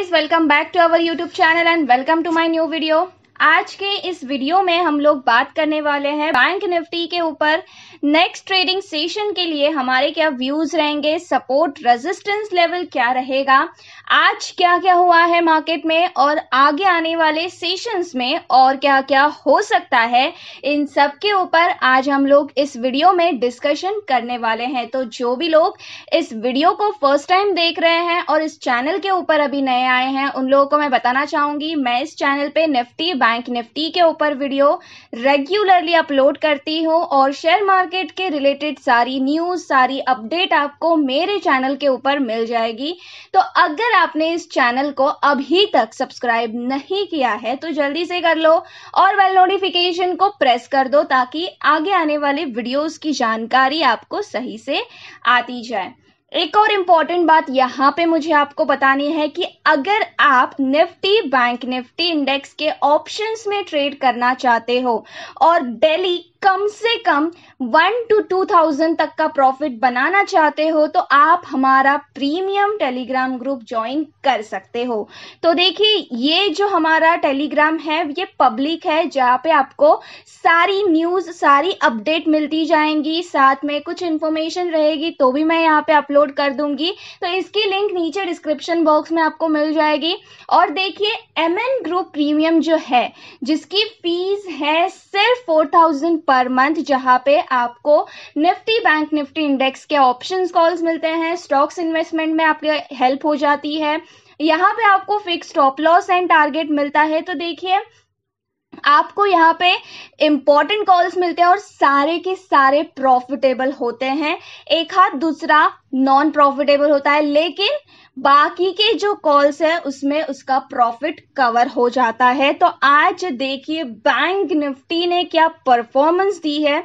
guys welcome back to our youtube channel and welcome to my new video आज के इस video में हम लोग बात करने वाले हैं बैंक निफ्टी के ऊपर नेक्स्ट ट्रेडिंग सेशन के लिए हमारे क्या व्यूज रहेंगे सपोर्ट रेजिस्टेंस लेवल क्या रहेगा आज क्या क्या हुआ है मार्केट में और आगे आने वाले सेशंस में और क्या क्या हो सकता है इन सब के ऊपर आज हम लोग इस वीडियो में डिस्कशन करने वाले हैं तो जो भी लोग इस वीडियो को फर्स्ट टाइम देख रहे हैं और इस चैनल के ऊपर अभी नए आए हैं उन लोगों को मैं बताना चाहूंगी मैं इस चैनल पे निफ्टी बैंक बैंक निफ्टी के ऊपर वीडियो रेगुलरली अपलोड करती हूँ और शेयर मार्केट के रिलेटेड सारी न्यूज़ सारी अपडेट आपको मेरे चैनल के ऊपर मिल जाएगी तो अगर आपने इस चैनल को अभी तक सब्सक्राइब नहीं किया है तो जल्दी से कर लो और वेल नोटिफिकेशन को प्रेस कर दो ताकि आगे आने वाले वीडियोज़ की जानकारी आपको सही से आती जाए एक और इम्पॉर्टेंट बात यहाँ पे मुझे आपको बतानी है कि अगर आप निफ्टी बैंक निफ्टी इंडेक्स के ऑप्शंस में ट्रेड करना चाहते हो और डेली कम से कम वन टू टू थाउजेंड तक का प्रॉफिट बनाना चाहते हो तो आप हमारा प्रीमियम टेलीग्राम ग्रुप ज्वाइन कर सकते हो तो देखिए ये जो हमारा टेलीग्राम है ये पब्लिक है जहाँ पे आपको सारी न्यूज़ सारी अपडेट मिलती जाएंगी साथ में कुछ इन्फॉर्मेशन रहेगी तो भी मैं यहाँ पे अपलोड कर दूंगी तो इसकी लिंक नीचे डिस्क्रिप्शन बॉक्स में आपको मिल जाएगी और देखिए एम ग्रुप प्रीमियम जो है जिसकी फीस है सिर्फ फोर थाउजेंड पर मंथ जहां पे आपको निफ्टी बैंक निफ्टी इंडेक्स के ऑप्शन कॉल्स मिलते हैं स्टॉक्स इन्वेस्टमेंट में आपके हेल्प हो जाती है यहाँ पे आपको fix stop loss and target मिलता है तो देखिए आपको यहाँ पे इम्पॉर्टेंट कॉल्स मिलते हैं और सारे के सारे प्रॉफिटेबल होते हैं एक हाथ दूसरा नॉन प्रॉफिटेबल होता है लेकिन बाकी के जो कॉल्स है उसमें उसका प्रॉफिट कवर हो जाता है तो आज देखिए बैंक निफ्टी ने क्या परफॉर्मेंस दी है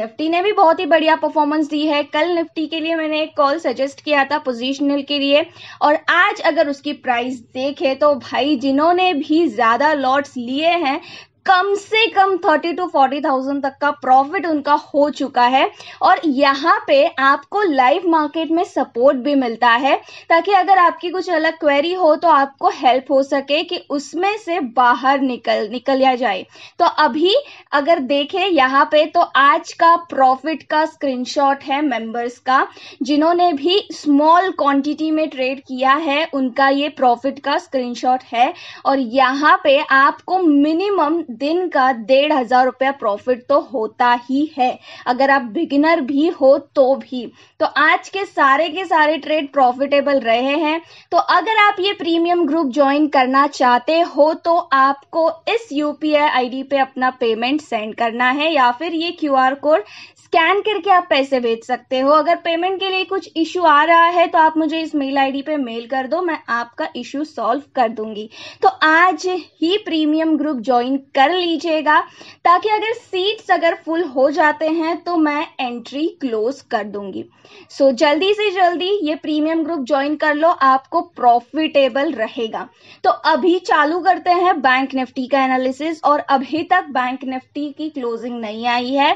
निफ्टी ने भी बहुत ही बढ़िया परफॉर्मेंस दी है कल निफ्टी के लिए मैंने एक कॉल सजेस्ट किया था पोजिशनल के लिए और आज अगर उसकी प्राइस देखे तो भाई जिन्होंने भी ज़्यादा लॉट्स लिए हैं कम से कम थर्टी टू फोर्टी थाउजेंड तक का प्रॉफिट उनका हो चुका है और यहाँ पे आपको लाइव मार्केट में सपोर्ट भी मिलता है ताकि अगर आपकी कुछ अलग क्वेरी हो तो आपको हेल्प हो सके कि उसमें से बाहर निकल निकलिया जाए तो अभी अगर देखें यहाँ पे तो आज का प्रॉफिट का स्क्रीनशॉट है मेंबर्स का जिन्होंने भी स्मॉल क्वांटिटी में ट्रेड किया है उनका ये प्रॉफिट का स्क्रीनशॉट है और यहाँ पे आपको मिनिमम दिन का डेढ़ हजार रुपया प्रॉफिट तो होता ही है अगर आप बिगिनर भी हो तो भी तो आज के सारे के सारे ट्रेड प्रॉफिटेबल रहे हैं तो अगर आप ये प्रीमियम ग्रुप ज्वाइन करना चाहते हो तो आपको इस यूपीआई आईडी पे अपना पेमेंट सेंड करना है या फिर ये क्यू कोड स्कैन करके आप पैसे भेज सकते हो अगर पेमेंट के लिए कुछ इशू आ रहा है तो आप मुझे इस मेल आईडी पे मेल कर दो मैं आपका इशू सॉल्व कर दूंगी तो आज ही प्रीमियम ग्रुप ज्वाइन कर कर लीजिएगा ताकि अगर सीट्स अगर फुल हो जाते हैं तो मैं एंट्री क्लोज कर दूंगी सो so, जल्दी से जल्दी ये प्रीमियम ग्रुप ज्वाइन कर लो आपको प्रॉफिटेबल रहेगा तो अभी चालू करते हैं बैंक निफ्टी का एनालिसिस और अभी तक बैंक निफ्टी की क्लोजिंग नहीं आई है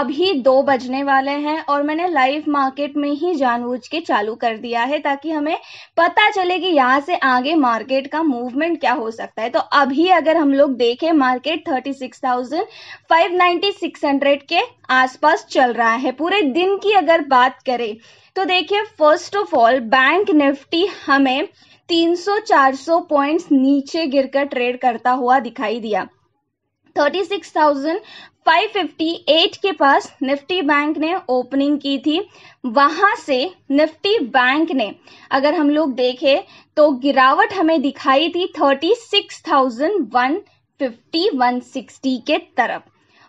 अभी दो बजने वाले हैं और मैंने लाइव मार्केट में ही जानबूझ के चालू कर दिया है ताकि हमें पता चले कि यहाँ से आगे मार्केट का मूवमेंट क्या हो सकता है तो अभी अगर हम लोग देखें मार्केट के thirty six thousand five ninety six hundred के आसपास चल रहा है पूरे दिन की अगर बात करें तो देखिए first of all bank Nifty हमें 300-400 पॉइंट्स नीचे गिरकर ट्रेड करता हुआ दिखाई दिया 36,558 के पास निफ्टी बैंक ने ओपनिंग की थी वहां से निफ्टी बैंक ने अगर हम लोग देखें तो गिरावट हमें दिखाई थी 36,100 फिफ्टी वन सिक्सटी के तरफ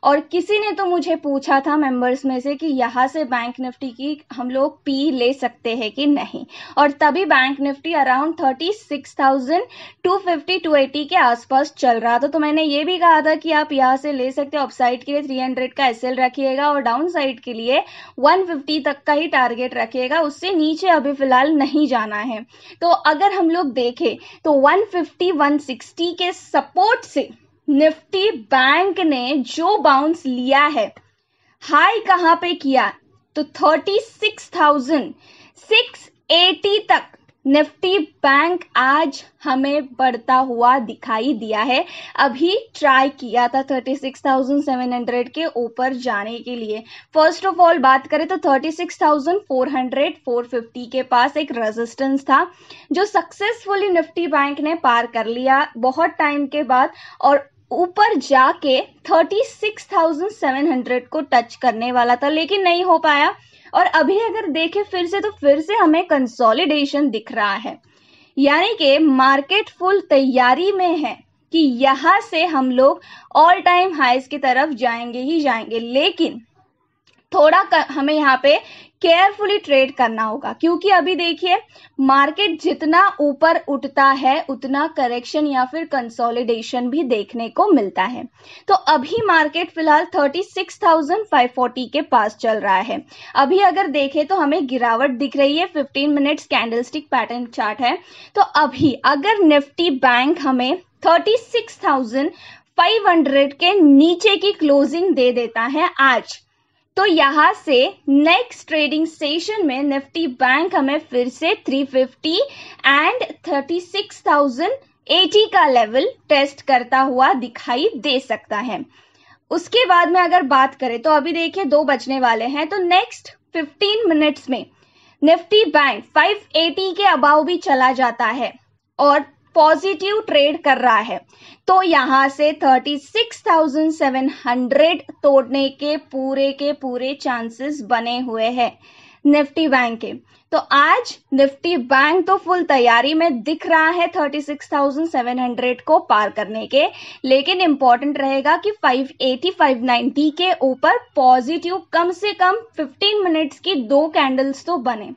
और किसी ने तो मुझे पूछा था मेंबर्स में से कि यहाँ से बैंक निफ्टी की हम लोग पी ले सकते हैं कि नहीं और तभी bank Nifty around thirty six thousand two fifty two eighty के आसपास चल रहा था तो मैंने ये भी कहा था कि आप यहाँ से ले सकते हो अपसाइड के लिए थ्री हंड्रेड का एस रखिएगा और डाउन साइड के लिए वन फिफ्टी तक का ही टारगेट रखिएगा उससे नीचे अभी फिलहाल नहीं जाना है तो अगर हम लोग देखें तो वन फिफ्टी वन सिक्सटी के सपोर्ट से निफ्टी बैंक ने जो बाउंस लिया है हाई कहाँ पे किया तो 36,680 तक निफ्टी बैंक आज हमें बढ़ता हुआ दिखाई दिया है अभी ट्राई किया था 36,700 के ऊपर जाने के लिए फर्स्ट ऑफ ऑल बात करें तो 36,400 450 के पास एक रेजिस्टेंस था जो सक्सेसफुली निफ्टी बैंक ने पार कर लिया बहुत टाइम के बाद और ऊपर जाके 36,700 को टच करने वाला था लेकिन नहीं हो पाया और अभी अगर देखें फिर से तो फिर से हमें कंसोलिडेशन दिख रहा है यानी कि मार्केट फुल तैयारी में है कि यहां से हम लोग ऑल टाइम हाइज की तरफ जाएंगे ही जाएंगे लेकिन थोड़ा हमें यहाँ पे केयरफुली ट्रेड करना होगा क्योंकि अभी देखिए मार्केट जितना ऊपर उठता है उतना करेक्शन या फिर कंसोलिडेशन भी देखने को मिलता है तो अभी मार्केट फिलहाल 36,540 के पास चल रहा है अभी अगर देखें तो हमें गिरावट दिख रही है 15 मिनट्स कैंडलस्टिक पैटर्न चार्ट है तो अभी अगर निफ्टी बैंक हमें 500 के नीचे की क्लोजिंग दे देता है आज तो यहाँ से नेक्स्ट ट्रेडिंग सेशन में निफ्टी बैंक हमें फिर से 350 एंड 36,080 का लेवल टेस्ट करता हुआ दिखाई दे सकता है उसके बाद में अगर बात करें तो अभी देखिए दो बजने वाले हैं तो नेक्स्ट 15 मिनट्स में निफ्टी बैंक 580 के अबाव भी चला जाता है और पॉजिटिव ट्रेड कर रहा है तो यहां से 36,700 तोड़ने के पूरे के पूरे चांसेस बने हुए हैं निफ्टी बैंक के तो आज निफ्टी बैंक तो फुल तैयारी में दिख रहा है 36,700 को पार करने के लेकिन इंपॉर्टेंट रहेगा कि 580 590 के ऊपर पॉजिटिव कम से कम 15 मिनट्स की दो कैंडल्स तो बने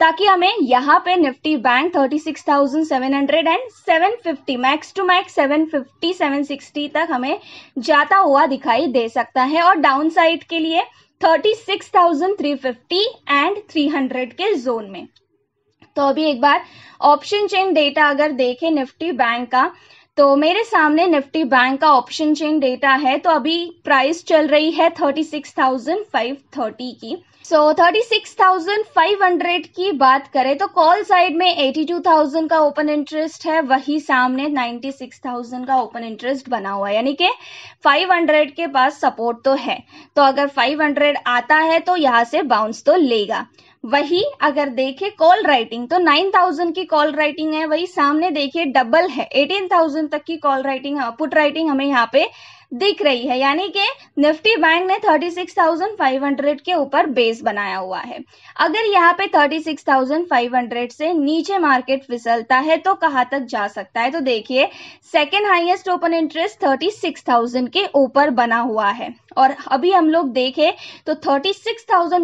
ताकि हमें यहाँ पे Nifty bank 36,700 and 750 max to max 750 760 तक हमें जाता हुआ दिखाई दे सकता है और डाउन साइड के लिए 36,350 एंड 300 के जोन में तो अभी एक बार ऑप्शन चेन डेटा अगर देखें निफ्टी बैंक का तो मेरे सामने निफ्टी बैंक का ऑप्शन चेन डेटा है तो अभी प्राइस चल रही है thirty six thousand five thirty की so thirty six thousand five hundred की बात करें तो कॉल साइड में एटी टू थाउजेंड का ओपन इंटरेस्ट है वही सामने नाइन्टी सिक्स थाउजेंड का ओपन इंटरेस्ट बना हुआ है यानी कि फाइव हंड्रेड के पास सपोर्ट तो है तो अगर फाइव हंड्रेड आता है तो यहाँ से बाउंस तो लेगा वही अगर देखे कॉल राइटिंग तो 9000 की कॉल राइटिंग है वही सामने देखिए डबल है 18000 तक की कॉल राइटिंग पुट राइटिंग हमें यहाँ पे दिख रही है यानी कि निफ्टी बैंक ने 36,500 के ऊपर बेस बनाया हुआ है अगर यहाँ पे 36,500 से नीचे मार्केट फिसलता है तो कहाँ तक जा सकता है तो देखिए सेकेंड हाईएस्ट ओपन इंटरेस्ट 36,000 के ऊपर बना हुआ है और अभी हम लोग देखें तो 36,100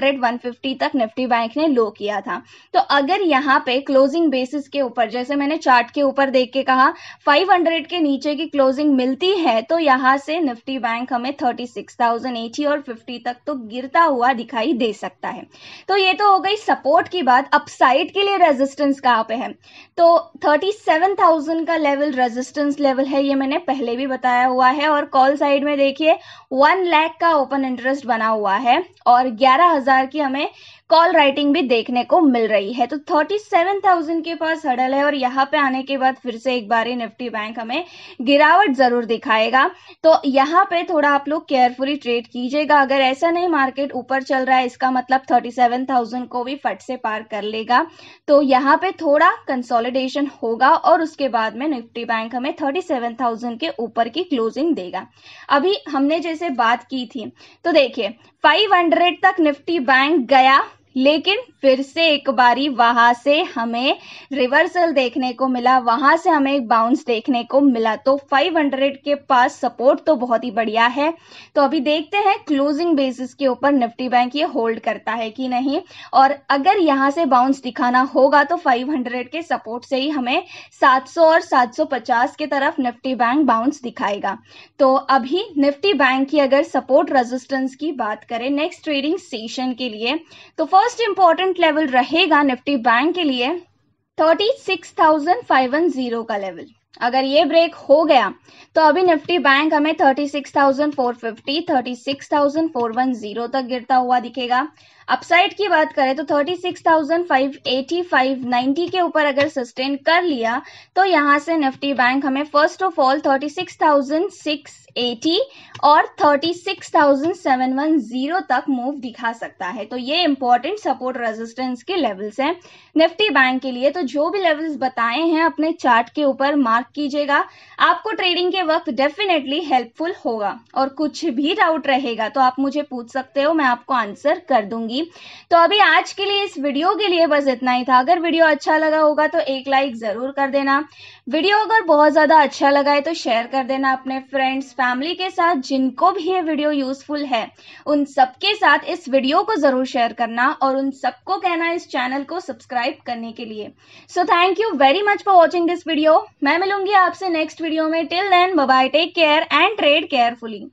150 तक निफ्टी बैंक ने लो किया था तो अगर यहाँ पे क्लोजिंग बेसिस के ऊपर जैसे मैंने चार्ट के ऊपर देख के कहा 500 के नीचे की क्लोजिंग मिलती है तो यहाँ जहां से निफ्टी बैंक हमें 36,080 और 50 तक तो गिरता हुआ दिखाई दे सकता है तो ये तो हो गई सपोर्ट की बात अपसाइड के लिए रेजिस्टेंस कहाँ पे है तो 37,000 का लेवल रेजिस्टेंस लेवल है ये मैंने पहले भी बताया हुआ है और कॉल साइड में देखिए वन लैख का ओपन इंटरेस्ट बना हुआ है और ग्यारह हजार की हमें कॉल राइटिंग भी देखने को मिल रही है तो 37,000 के पास हडल है और यहाँ पे आने के बाद फिर से एक बार ही निफ्टी बैंक हमें गिरावट जरूर दिखाएगा तो यहाँ पे थोड़ा आप लोग केयरफुली ट्रेड कीजिएगा अगर ऐसा नहीं मार्केट ऊपर चल रहा है इसका मतलब 37,000 को भी फट से पार कर लेगा तो यहाँ पे थोड़ा कंसोलिडेशन होगा और उसके बाद में निफ्टी बैंक हमें थर्टी के ऊपर की क्लोजिंग देगा अभी हमने जैसे बात की थी तो देखिए 500 तक निफ्टी बैंक गया लेकिन फिर से एक बारी वहां से हमें रिवर्सल देखने को मिला वहां से हमें एक बाउंस देखने को मिला तो 500 के पास सपोर्ट तो बहुत ही बढ़िया है तो अभी देखते हैं क्लोजिंग बेसिस के ऊपर निफ्टी बैंक ये होल्ड करता है कि नहीं और अगर यहां से बाउंस दिखाना होगा तो 500 के सपोर्ट से ही हमें 700 और 750 के तरफ निफ्टी बैंक बाउंस दिखाएगा तो अभी निफ्टी बैंक की अगर सपोर्ट रेजिस्टेंस की बात करें नेक्स्ट ट्रेडिंग सेशन के लिए तो फर्स्ट मोस्ट इंपॉर्टेंट लेवल रहेगा निफ्टी बैंक के लिए thirty six thousand five one zero का लेवल अगर ये ब्रेक हो गया तो अभी निफ्टी बैंक हमें 36,450, 36,410 तक गिरता हुआ दिखेगा अपसाइड की बात करें तो 36,585, 90 के ऊपर अगर सस्टेन कर लिया तो यहां से निफ्टी बैंक हमें फर्स्ट ऑफ ऑल 36,680 और 36,710 तक मूव दिखा सकता है तो ये इंपॉर्टेंट सपोर्ट रेजिस्टेंस के लेवल्स हैं निफ्टी बैंक के लिए तो जो भी लेवल्स बताए हैं अपने चार्ट के ऊपर मार्क मार्क कीजिएगा आपको ट्रेडिंग के वक्त डेफिनेटली हेल्पफुल होगा और कुछ भी डाउट रहेगा तो आप मुझे पूछ सकते हो मैं आपको आंसर कर दूंगी तो अभी आज के लिए इस वीडियो के लिए बस इतना ही था अगर वीडियो अच्छा लगा होगा तो एक लाइक जरूर कर देना वीडियो अगर बहुत ज्यादा अच्छा लगा है तो शेयर कर देना अपने फ्रेंड्स फैमिली के साथ जिनको भी ये वीडियो यूजफुल है उन सबके साथ इस वीडियो को जरूर शेयर करना और उन सबको कहना इस चैनल को सब्सक्राइब करने के लिए so thank you very much for watching this video मैं मिलू मिलूंगी आपसे नेक्स्ट वीडियो में till then bye take care and trade carefully